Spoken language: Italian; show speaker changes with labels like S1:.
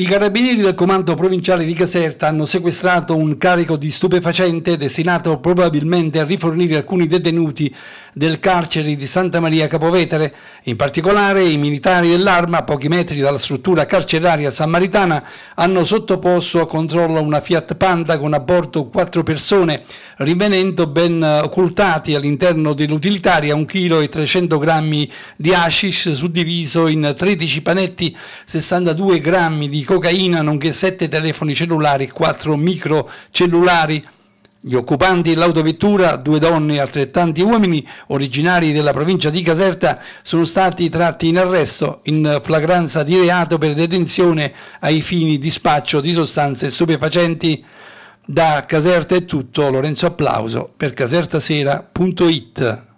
S1: I carabinieri del comando provinciale di Caserta hanno sequestrato un carico di stupefacente destinato probabilmente a rifornire alcuni detenuti del carcere di Santa Maria Capovetere. In particolare i militari dell'arma, a pochi metri dalla struttura carceraria sammaritana, hanno sottoposto a controllo una Fiat Panda con a bordo quattro persone, rimanendo ben occultati all'interno dell'utilitaria 1,3 kg di hashish suddiviso in 13 panetti, 62 grammi di cocaina, nonché sette telefoni cellulari e quattro microcellulari. Gli occupanti dell'autovettura, due donne e altrettanti uomini originari della provincia di Caserta, sono stati tratti in arresto in flagranza di reato per detenzione ai fini di spaccio di sostanze stupefacenti. Da Caserta è tutto, Lorenzo Applauso per casertasera.it.